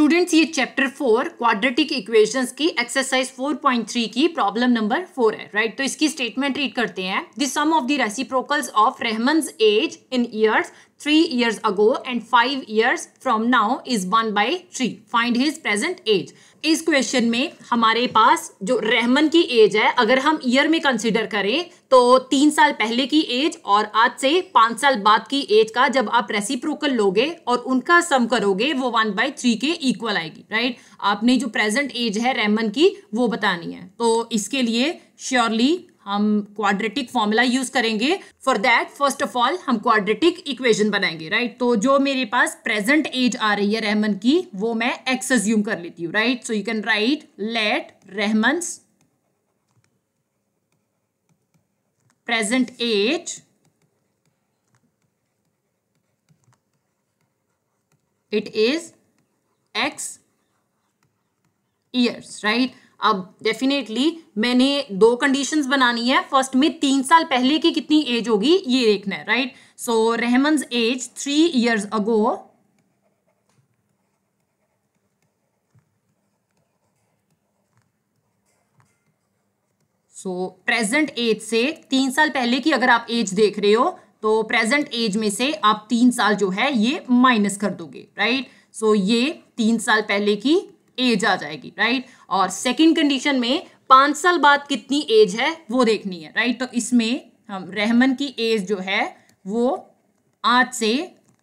Students ये chapter four quadratic equations की exercise 4.3 की प्रॉब्लम नंबर फोर है राइट तो इसकी स्टेटमेंट रीड करते हैं the sum of the reciprocals of Rehman's age in years three years ago and five years from now is one by three find his present age इस question में हमारे पास जो रहमन की एज है अगर हम ईयर में कंसिडर करें तो तीन साल पहले की एज और आज से पाँच साल बाद की एज का जब आप रेसिप्रोकल लोगे और उनका सम करोगे वो वन बाई थ्री के इक्वल आएगी राइट आपने जो प्रेजेंट एज है रहमन की वो बतानी है तो इसके लिए श्योरली हम क्वाड्रेटिक फॉर्मूला यूज करेंगे for that first of all हम क्वाड्रेटिक इक्वेशन बनाएंगे राइट तो जो मेरे पास प्रेजेंट एज आ रही है रहमन की वो मैं एक्स एज्यूम कर लेती हूँ right so you can write let Rahman present age it is x years right अब डेफिनेटली मैंने दो कंडीशंस बनानी है फर्स्ट में तीन साल पहले की कितनी एज होगी ये देखना है right so Rahman age three years ago so present age से तीन साल पहले की अगर आप एज देख रहे हो तो प्रेजेंट एज में से आप तीन साल जो है ये माइनस कर दोगे राइट सो so, ये तीन साल पहले की एज आ जाएगी राइट और सेकेंड कंडीशन में पांच साल बाद कितनी एज है वो देखनी है राइट तो इसमें हम रहमन की एज जो है वो आज से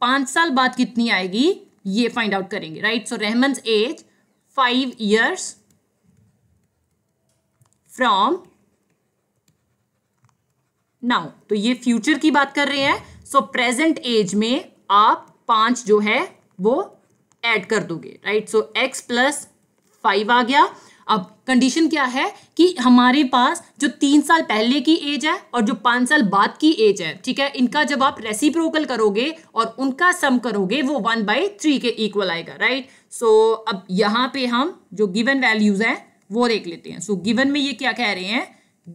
पांच साल बाद कितनी आएगी ये फाइंड आउट करेंगे right so Rahman age five years from now तो ये फ्यूचर की बात कर रहे हैं सो प्रेजेंट एज में आप पांच जो है वो ऐड कर दोगे right so x plus five आ गया अब कंडीशन क्या है कि हमारे पास जो तीन साल पहले की एज है और जो पाँच साल बाद की एज है ठीक है इनका जब आप रेसिप्रोकल करोगे और उनका सम करोगे वो वन बाई थ्री के इक्वल आएगा राइट सो so, अब यहाँ पे हम जो गिवन वैल्यूज हैं वो देख लेते हैं सो so, गिवन में ये क्या कह रहे हैं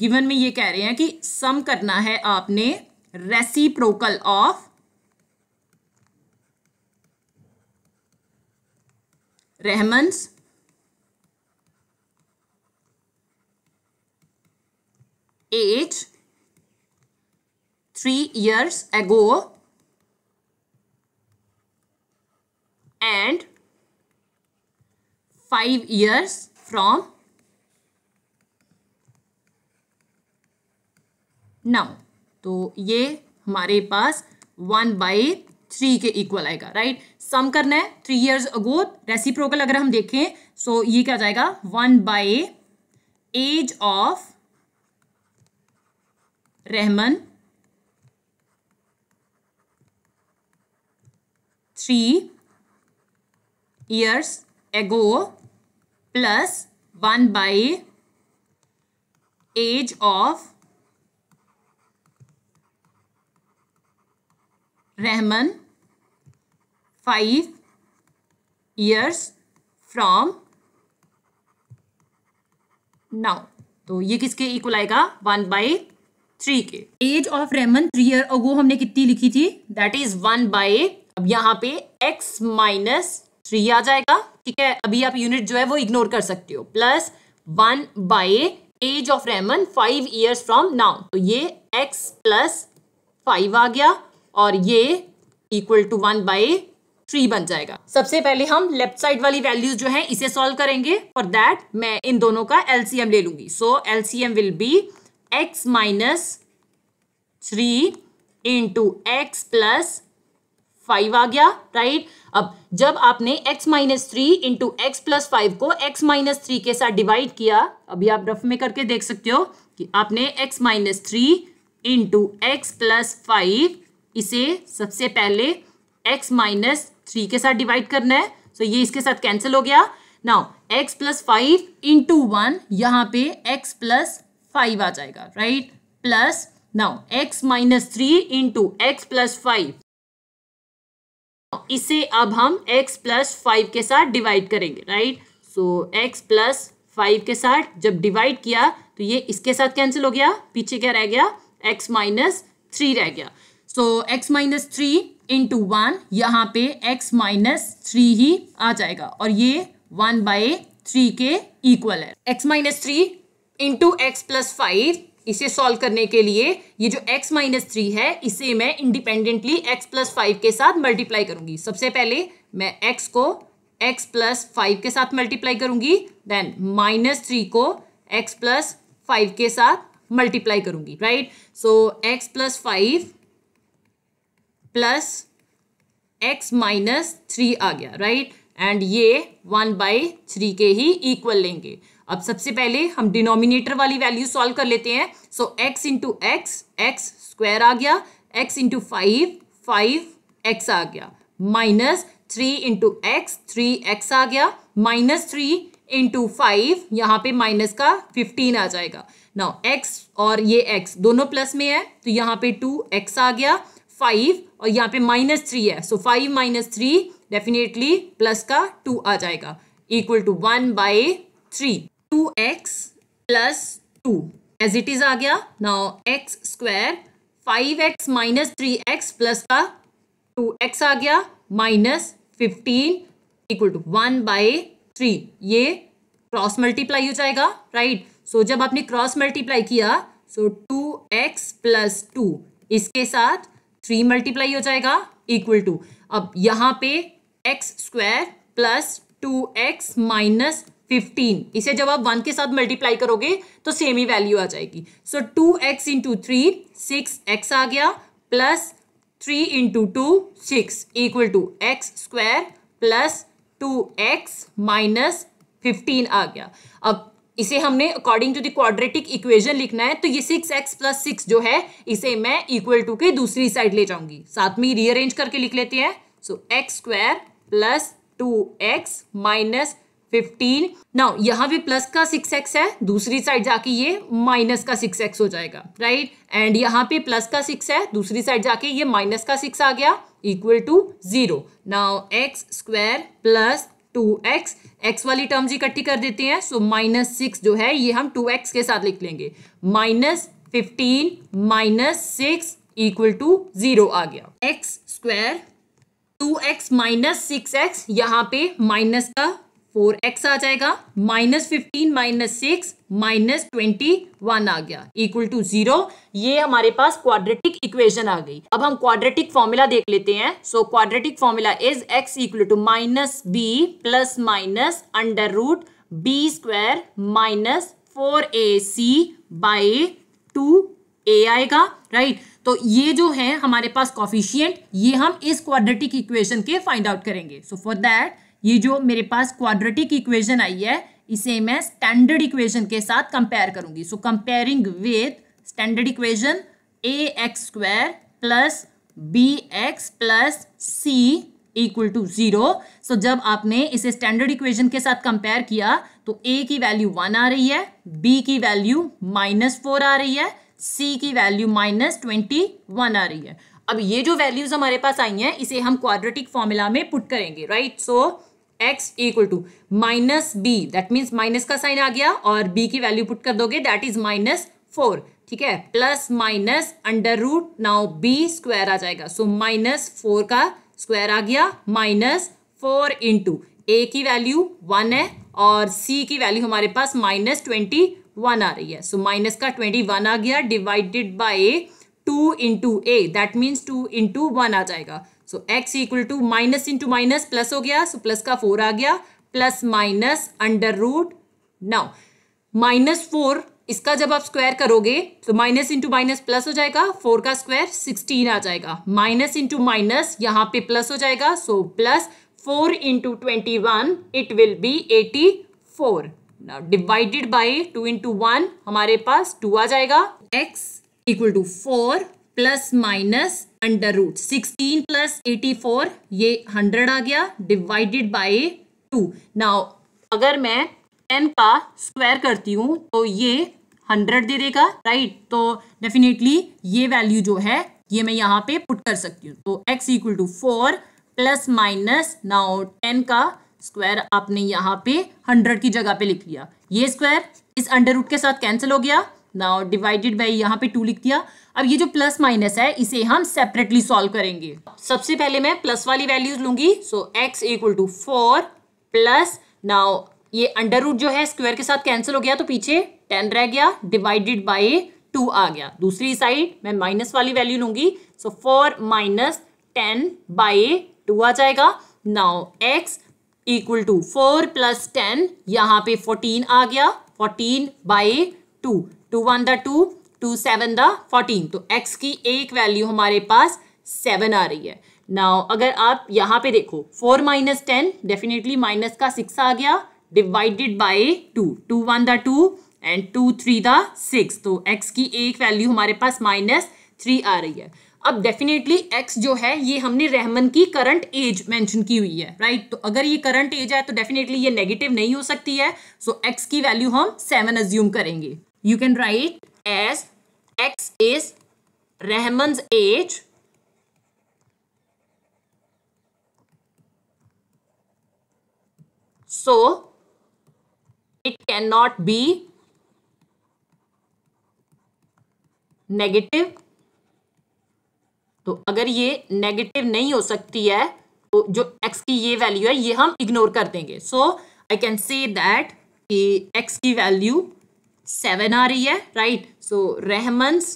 गिवन में ये कह रहे हैं कि सम करना है आपने reciprocal of Rehman's age three years ago and five years from now तो ये हमारे पास वन बाई थ्री के इक्वल आएगा राइट सम करना है थ्री इयर्स अगो रेसिप्रोकल अगर हम देखें सो so ये क्या जाएगा one by age of Rahman three years ago plus one by age of Rahman five years from now. तो ये किसके इक्वल आएगा वन बाई थ्री के age of Rehman three year वो हमने कितनी लिखी थी दैट इज वन बाई अब यहाँ पे एक्स माइनस थ्री आ जाएगा ठीक है अभी आप यूनिट जो है वो इग्नोर कर सकते हो plus one by age of Rehman five years from now तो ये एक्स प्लस फाइव आ गया और ये equal to one by three बन जाएगा सबसे पहले हम लेफ्ट साइड वाली वैल्यूज जो है इसे सॉल्व करेंगे फॉर दैट मैं इन दोनों का एलसीएम ले लूंगी so LCM will be x minus three into x plus five आ गया राइट अब जब आपने x minus three into x plus five को x माइनस थ्री के साथ डिवाइड किया अभी आप रफ में करके देख सकते हो कि आपने x minus three into x plus five इसे सबसे पहले x माइनस थ्री के साथ डिवाइड करना है सो so ये इसके साथ कैंसिल हो गया now x plus five into one यहाँ पे एक्स प्लस फाइव आ जाएगा right plus now x minus three into x plus five इसे अब हम x प्लस फाइव के साथ डिवाइड करेंगे right so x plus five के साथ जब डिवाइड किया तो ये इसके साथ कैंसिल हो गया पीछे क्या रह गया x माइनस थ्री रह गया so so, x minus three into one यहाँ पे x माइनस थ्री ही आ जाएगा और ये वन बाई थ्री के इक्वल है x minus three into x plus five इसे सॉल्व करने के लिए ये जो x माइनस थ्री है इसे मैं इंडिपेंडेंटली x प्लस फाइव के साथ मल्टीप्लाई करूंगी सबसे पहले मैं x को x प्लस फाइव के साथ मल्टीप्लाई करूंगी देन माइनस थ्री को x प्लस फाइव के साथ मल्टीप्लाई करूंगी right so x plus five plus x minus three आ गया राइट एंड ये वन बाई थ्री के ही इक्वल लेंगे अब सबसे पहले हम डिनोमिनेटर वाली वैल्यू सॉल्व कर लेते हैं so x into x x square आ गया x into five five x आ गया minus three into x three x आ गया माइनस थ्री इंटू फाइव यहाँ पे माइनस का फिफ्टीन आ जाएगा नाउ एक्स और ये एक्स दोनों प्लस में है तो यहाँ पे टू एक्स आ गया फाइव और यहाँ पे माइनस थ्री है so five minus three definitely plus का टू आ जाएगा equal to one by three two x plus two as it is आ गया now x square five x minus three x plus का टू एक्स आ गया minus fifteen equal to one by three ये cross multiply हो जाएगा right right? So so, जब आपने क्रॉस मल्टीप्लाई किया so two x plus two इसके साथ थ्री मल्टीप्लाई हो जाएगा इक्वल टू अब यहाँ पे x square plus two x minus fifteen इसे जब आप वन के साथ मल्टीप्लाई करोगे तो सेम ही वैल्यू आ जाएगी so two x into three six x आ गया plus three into two six equal to x square plus two x minus fifteen आ गया अब इसे हमने अकॉर्डिंग टू द इक्वेजन लिखना है तो ये सिक्स एक्स प्लस सिक्स जो है इसे मैं इक्वल टू के दूसरी साइड ले जाऊंगी साथ में रीअरेंज करके लिख लेते हैं so x square plus two x minus fifteen now यहां भी प्लस का सिक्स एक्स है दूसरी साइड जाके ये माइनस का सिक्स एक्स हो जाएगा राइट एंड यहाँ पे प्लस का सिक्स है दूसरी साइड जाके ये माइनस का सिक्स आ गया equal to zero now x square plus two x x वाली टर्म्स इकट्ठी कर देते हैं सो माइनस सिक्स जो है ये हम टू एक्स के साथ लिख लेंगे minus fifteen minus six equal to zero आ गया x square two x minus six x यहाँ पे माइनस का फोर एक्स आ जाएगा minus fifteen minus six minus twenty one आ गया इक्वल टू जीरो ये हमारे पास क्वाड्रेटिक इक्वेशन आ गई अब हम क्वाड्रेटिक फॉर्मूला देख लेते हैं so quadratic formula is x equal to minus b plus minus under root b square minus four a c by two a आएगा राइट right? तो ये जो है हमारे पास कॉफिशियंट ये हम इस क्वाड्रेटिक इक्वेशन के फाइंड आउट करेंगे सो फॉर दैट ये जो मेरे पास क्वाड्रेटिक इक्वेशन आई है इसे मैं स्टैंडर्ड इक्वेशन के साथ कंपेयर करूंगी so comparing with standard equation a x square plus b x plus c equal to zero so जब आपने इसे स्टैंडर्ड इक्वेशन के साथ कंपेयर किया तो ए की वैल्यू वन आ रही है बी की वैल्यू माइनस फोर आ रही है सी की वैल्यू माइनस ट्वेंटी वन आ रही है अब ये जो वैल्यूज हमारे पास आई हैं इसे हम क्वाड्रेटिक फॉर्मूला में पुट करेंगे right right? So so, x equal to minus b that means minus का साइन आ गया और बी की वैल्यू पुट कर दोगे दैट इज माइनस फोर ठीक है plus minus under root now b square आ जाएगा सो माइनस फोर का स्क्वायर आ गया माइनस फोर इंटू ए की वैल्यू वन है और सी की वैल्यू हमारे पास माइनस ट्वेंटी वन आ रही है सो so, माइनस का ट्वेंटी वन आ गया divided by two into a that means two into one आ जाएगा so x equal to minus into minus plus हो गया सो so प्लस का फोर आ गया plus minus under root now minus four इसका जब आप स्क्वायर करोगे तो माइनस इंटू माइनस प्लस हो जाएगा फोर का स्क्वायर सिक्सटीन आ जाएगा माइनस इंटू माइनस यहाँ पे प्लस हो जाएगा so plus four into twenty one it will be eighty four divided by two into one हमारे पास टू आ जाएगा x equal to four plus minus under root sixteen plus eighty four ये hundred आ गया divided by to now अगर मैं ten का स्क्वायर करती हूँ तो ये हंड्रेड दे देगा राइट तो डेफिनेटली ये वैल्यू जो है ये मैं यहाँ पे पुट कर सकती हूँ तो x equal to four plus minus now ten का स्क्वायर आपने यहाँ पे हंड्रेड की जगह पे लिख लिया ये स्क्वायर इस अंडर रूट के साथ कैंसिल हो गया नाउ डिवाइडेड बाई यहाँ पे टू लिख दिया अब ये जो प्लस माइनस है इसे हम सेपरेटली सॉल्व करेंगे सबसे पहले मैं प्लस वाली वैल्यूज लूंगी so x equal to four plus now ये अंडर रूट जो है स्क्वायर के साथ कैंसिल हो गया तो पीछे टेन रह गया डिवाइडेड बाय टू आ गया दूसरी साइड मैं माइनस वाली वैल्यू लूंगी so four minus ten by two आ जाएगा now x equal to four plus ten यहाँ पे फोर्टीन आ गया fourteen by two two one the two two seven the fourteen तो एक्स की एक वैल्यू हमारे पास सेवन आ रही है नाउ अगर आप यहाँ पे देखो four minus ten definitely minus का सिक्स आ गया divided by two two one the two and two three the six तो एक्स की एक वैल्यू हमारे पास माइनस थ्री आ रही है अब डेफिनेटली एक्स जो है ये हमने रहमन की करंट एज मेंशन की हुई है राइट तो अगर ये करंट एज है तो डेफिनेटली ये नेगेटिव नहीं हो सकती है सो so एक्स की वैल्यू हम सेवन अज्यूम करेंगे you can write as x is Rahman's age so it cannot be negative तो अगर ये नेगेटिव नहीं हो सकती है तो जो एक्स की ये वैल्यू है ये हम इग्नोर कर देंगे so I can say that कि एक्स की वैल्यू सेवन आ रही है right so Rahman's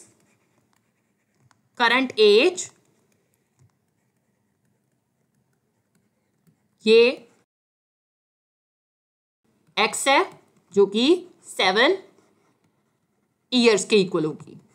current age ये एक्स है जो कि सेवन ईयर्स के इक्वल होगी